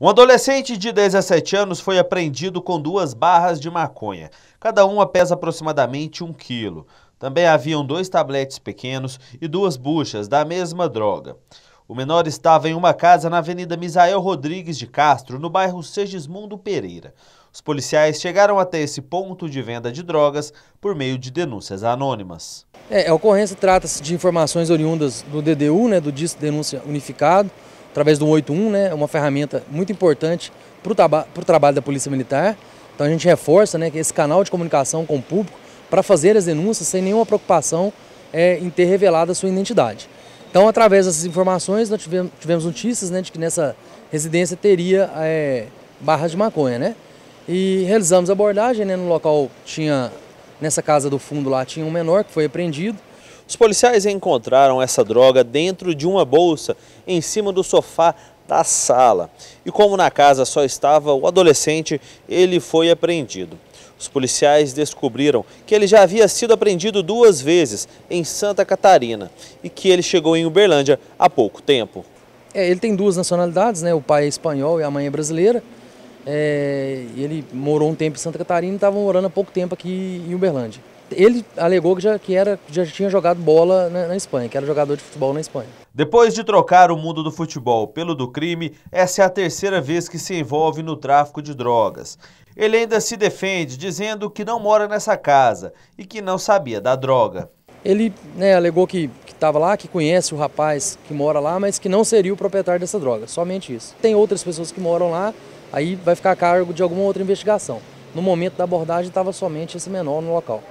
Um adolescente de 17 anos foi apreendido com duas barras de maconha. Cada uma pesa aproximadamente um quilo. Também haviam dois tabletes pequenos e duas buchas da mesma droga. O menor estava em uma casa na Avenida Misael Rodrigues de Castro, no bairro Segismundo Pereira. Os policiais chegaram até esse ponto de venda de drogas por meio de denúncias anônimas. É, a ocorrência trata-se de informações oriundas do DDU, né, do Disco Denúncia Unificado, através do 81, né, é uma ferramenta muito importante para o trabalho da Polícia Militar. Então a gente reforça né, esse canal de comunicação com o público para fazer as denúncias sem nenhuma preocupação é, em ter revelado a sua identidade. Então, através dessas informações, nós tivemos, tivemos notícias né, de que nessa residência teria é, barras de maconha. Né? E realizamos a abordagem, né, no local tinha, nessa casa do fundo lá, tinha um menor que foi apreendido. Os policiais encontraram essa droga dentro de uma bolsa, em cima do sofá da sala. E como na casa só estava o adolescente, ele foi apreendido. Os policiais descobriram que ele já havia sido apreendido duas vezes em Santa Catarina e que ele chegou em Uberlândia há pouco tempo. É, ele tem duas nacionalidades, né? o pai é espanhol e a mãe é brasileira. É, ele morou um tempo em Santa Catarina e estava morando há pouco tempo aqui em Uberlândia ele alegou que já, que era, já tinha jogado bola na, na, Espanha, que era jogador de futebol na Espanha. Depois de trocar o mundo do futebol pelo do crime, essa é a terceira vez que se envolve no tráfico de drogas. Ele ainda se defende, dizendo que não mora nessa casa e que não sabia da droga. Ele né, alegou que estava lá, que conhece o rapaz que mora lá, mas que não seria o proprietário dessa droga, somente isso. Tem outras pessoas que moram lá, aí vai ficar a cargo de alguma outra investigação. No momento da abordagem estava somente esse menor no local.